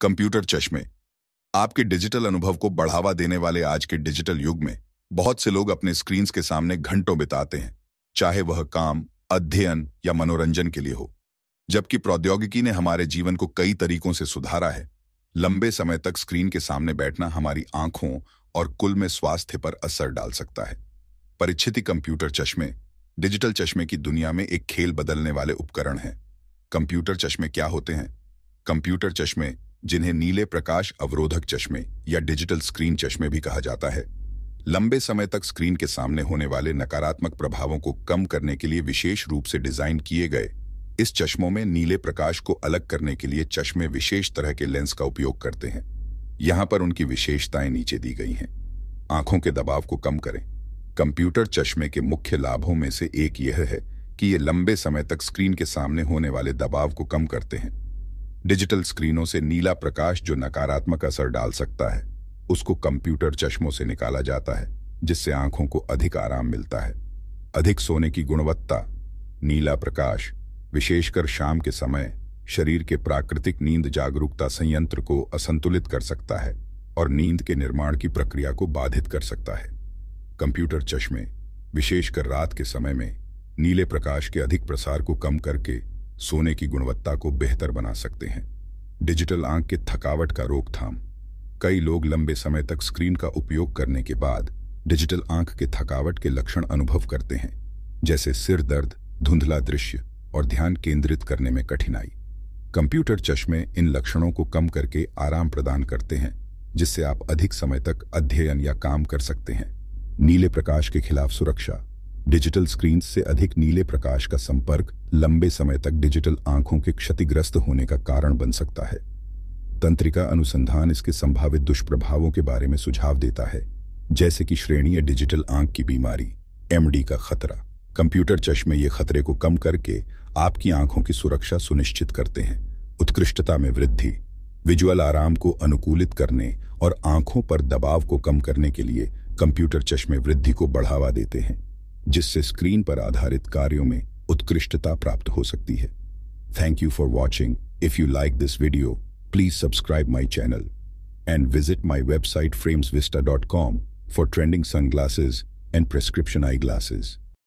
computer चश्मे आपके digital अनुभव को बढ़ावा देने वाले आज के डिजिटल युग में बहुत से लोग अपने स्क्रीन के सामने घंटों बिताते हैं चाहे वह काम अध्ययन या मनोरंजन के लिए हो जबकि प्रौद्योगिकी ने हमारे जीवन को कई तरीकों से सुधारा है लंबे समय तक स्क्रीन के सामने बैठना हमारी आंखों और कुल में स्वास्थ्य पर असर डाल सकता है परिचिति कंप्यूटर चश्मे डिजिटल चश्मे की दुनिया में एक खेल बदलने वाले उपकरण हैं कंप्यूटर चश्मे क्या होते हैं कंप्यूटर चश्मे जिन्हें नीले प्रकाश अवरोधक चश्मे या डिजिटल स्क्रीन चश्मे भी कहा जाता है लंबे समय तक स्क्रीन के सामने होने वाले नकारात्मक प्रभावों को कम करने के लिए विशेष रूप से डिजाइन किए गए इस चश्मों में नीले प्रकाश को अलग करने के लिए चश्मे विशेष तरह के लेंस का उपयोग करते हैं यहां पर उनकी विशेषताएं नीचे दी गई हैं आंखों के दबाव को कम करें कंप्यूटर चश्मे के मुख्य लाभों में से एक यह है कि ये लंबे समय तक स्क्रीन के सामने होने वाले दबाव को कम करते हैं डिजिटल स्क्रीनों से नीला प्रकाश जो नकारात्मक असर डाल सकता है उसको कंप्यूटर चश्मों से निकाला जाता है जिससे आंखों को अधिक आराम मिलता है अधिक सोने की गुणवत्ता नीला प्रकाश विशेषकर शाम के समय शरीर के प्राकृतिक नींद जागरूकता संयंत्र को असंतुलित कर सकता है और नींद के निर्माण की प्रक्रिया को बाधित कर सकता है कंप्यूटर चश्मे विशेषकर रात के समय में नीले प्रकाश के अधिक प्रसार को कम करके सोने की गुणवत्ता को बेहतर बना सकते हैं डिजिटल आंख के थकावट का रोकथाम कई लोग लंबे समय तक स्क्रीन का उपयोग करने के बाद डिजिटल आंख के थकावट के लक्षण अनुभव करते हैं जैसे सिर दर्द धुंधला दृश्य और ध्यान केंद्रित करने में कठिनाई कंप्यूटर चश्मे इन लक्षणों को कम करके आराम प्रदान करते हैं जिससे आप अधिक समय तक अध्ययन या काम कर सकते हैं नीले प्रकाश के खिलाफ सुरक्षा डिजिटल स्क्रीन से अधिक नीले प्रकाश का संपर्क लंबे समय तक डिजिटल आंखों के क्षतिग्रस्त होने का कारण बन सकता है तंत्रिका अनुसंधान इसके संभावित दुष्प्रभावों के बारे में सुझाव देता है जैसे कि श्रेणीय डिजिटल आंख की बीमारी एमडी का खतरा कंप्यूटर चश्मे ये खतरे को कम करके आपकी आंखों की सुरक्षा सुनिश्चित करते हैं उत्कृष्टता में वृद्धि विजुअल आराम को अनुकूलित करने और आंखों पर दबाव को कम करने के लिए कंप्यूटर चश्मे वृद्धि को बढ़ावा देते हैं जिससे स्क्रीन पर आधारित कार्यों में उत्कृष्टता प्राप्त हो सकती है thank you for watching if you like this video please subscribe my channel and visit my website frames for trending trending and prescription eye glasses